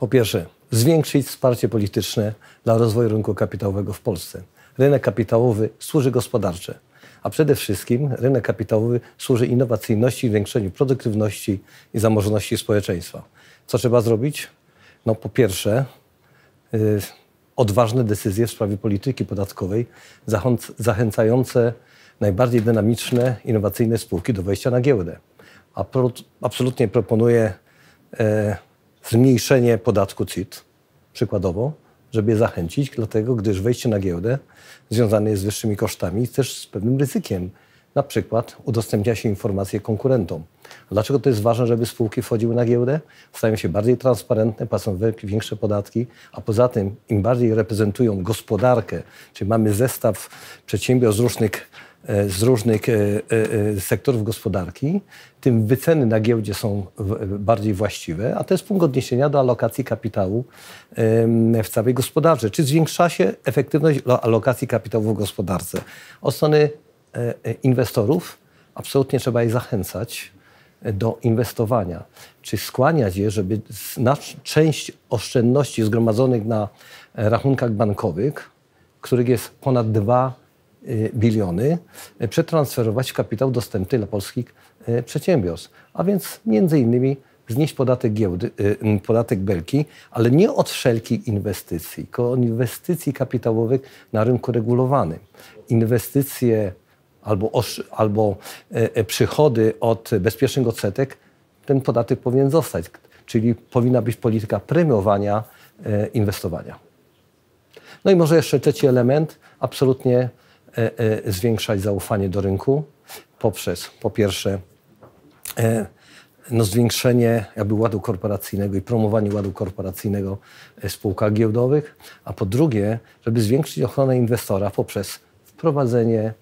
Po pierwsze, zwiększyć wsparcie polityczne dla rozwoju rynku kapitałowego w Polsce. Rynek kapitałowy służy gospodarcze, a przede wszystkim rynek kapitałowy służy innowacyjności, zwiększeniu produktywności i zamożności społeczeństwa. Co trzeba zrobić? No po pierwsze, yy, odważne decyzje w sprawie polityki podatkowej zachęcające najbardziej dynamiczne, innowacyjne spółki do wejścia na giełdę. A absolutnie proponuję e, zmniejszenie podatku CIT, przykładowo, żeby je zachęcić, dlatego gdyż wejście na giełdę związane jest z wyższymi kosztami i też z pewnym ryzykiem. Na przykład udostępnia się informacje konkurentom. Dlaczego to jest ważne, żeby spółki wchodziły na giełdę? Stają się bardziej transparentne, płacą większe podatki, a poza tym im bardziej reprezentują gospodarkę, czyli mamy zestaw przedsiębiorstw różnych E, z różnych e, e, sektorów gospodarki, tym wyceny na giełdzie są bardziej właściwe, a to jest punkt odniesienia do alokacji kapitału w całej gospodarce. Czy zwiększa się efektywność alokacji kapitału w gospodarce? Od strony inwestorów absolutnie trzeba ich zachęcać do inwestowania, czy skłaniać je, żeby część oszczędności zgromadzonych na rachunkach bankowych, których jest ponad 2 Y, biliony y, przetransferować w kapitał dostępny dla polskich y, przedsiębiorstw, a więc między innymi znieść podatek, giełdy, podatek belki, ale nie od wszelkich inwestycji, tylko od inwestycji kapitałowych na rynku regulowanym. Inwestycje albo, albo e, e, przychody od bezpiecznych odsetek, ten podatek powinien zostać, czyli powinna być polityka premiowania e, inwestowania. No i może jeszcze trzeci element, absolutnie E, e, zwiększać zaufanie do rynku poprzez po pierwsze e, no, zwiększenie jakby ładu korporacyjnego i promowanie ładu korporacyjnego w spółkach giełdowych, a po drugie, żeby zwiększyć ochronę inwestora poprzez wprowadzenie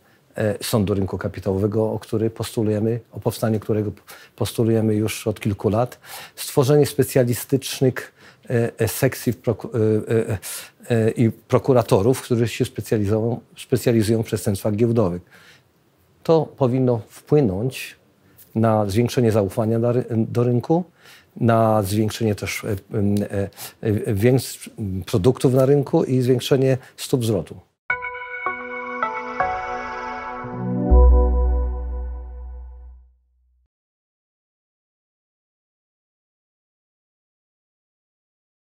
sądu rynku kapitałowego, o który postulujemy, o powstanie którego postulujemy już od kilku lat, stworzenie specjalistycznych E, e, sekcji e, i prokuratorów, którzy się specjalizują, specjalizują w przestępstwach giełdowych. To powinno wpłynąć na zwiększenie zaufania do rynku, na zwiększenie też produktów na rynku i zwiększenie stóp zwrotu.